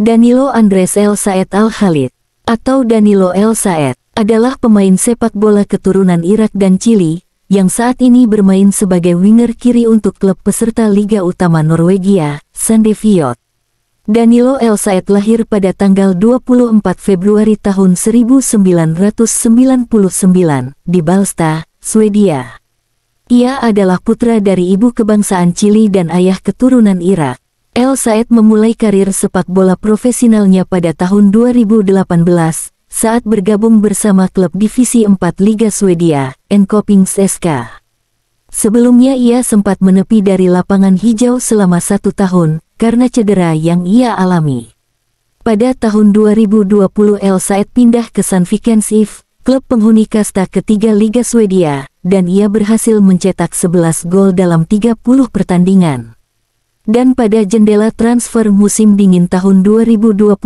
Danilo Andres El Saed Al Khalid, atau Danilo El Saed, adalah pemain sepak bola keturunan Irak dan Chili, yang saat ini bermain sebagai winger kiri untuk klub peserta Liga Utama Norwegia, Sandefjord. Danilo El Saed lahir pada tanggal 24 Februari tahun 1999 di Balsta, Swedia. Ia adalah putra dari ibu kebangsaan Chili dan ayah keturunan Irak. El Said memulai karir sepak bola profesionalnya pada tahun 2018 saat bergabung bersama klub Divisi 4 Liga Swedia, Enkopings SK. Sebelumnya ia sempat menepi dari lapangan hijau selama satu tahun karena cedera yang ia alami. Pada tahun 2020 El Said pindah ke Sandvikens IF, klub penghuni kasta ketiga Liga Swedia, dan ia berhasil mencetak 11 gol dalam 30 pertandingan dan pada jendela transfer musim dingin tahun 2023,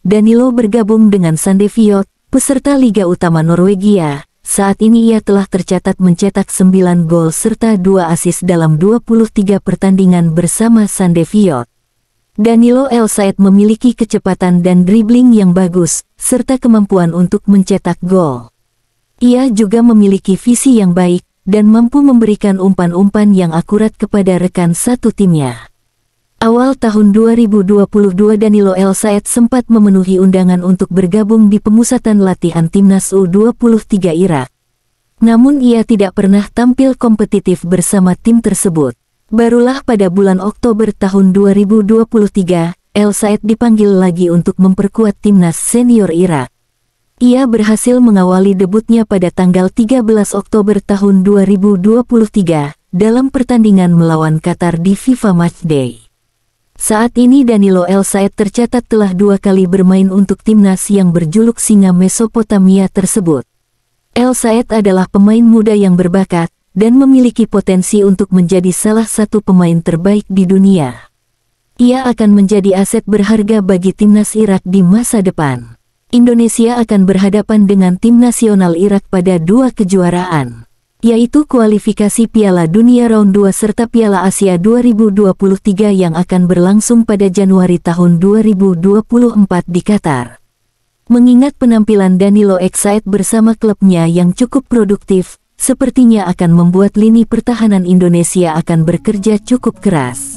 Danilo bergabung dengan Sandefjord, peserta Liga Utama Norwegia. Saat ini ia telah tercatat mencetak 9 gol serta 2 asis dalam 23 pertandingan bersama Sandefjord. Danilo El Said memiliki kecepatan dan dribbling yang bagus, serta kemampuan untuk mencetak gol. Ia juga memiliki visi yang baik, dan mampu memberikan umpan-umpan yang akurat kepada rekan satu timnya. Awal tahun 2022 Danilo El Saed sempat memenuhi undangan untuk bergabung di pemusatan latihan Timnas U23 Irak. Namun ia tidak pernah tampil kompetitif bersama tim tersebut. Barulah pada bulan Oktober tahun 2023, El Saed dipanggil lagi untuk memperkuat Timnas Senior Irak. Ia berhasil mengawali debutnya pada tanggal 13 Oktober tahun 2023 dalam pertandingan melawan Qatar di FIFA Matchday. Saat ini Danilo El Said tercatat telah dua kali bermain untuk timnas yang berjuluk Singa Mesopotamia tersebut. El Said adalah pemain muda yang berbakat dan memiliki potensi untuk menjadi salah satu pemain terbaik di dunia. Ia akan menjadi aset berharga bagi timnas Irak di masa depan. Indonesia akan berhadapan dengan tim nasional Irak pada dua kejuaraan, yaitu kualifikasi Piala Dunia Round 2 serta Piala Asia 2023 yang akan berlangsung pada Januari tahun 2024 di Qatar. Mengingat penampilan Danilo Exait bersama klubnya yang cukup produktif, sepertinya akan membuat lini pertahanan Indonesia akan bekerja cukup keras.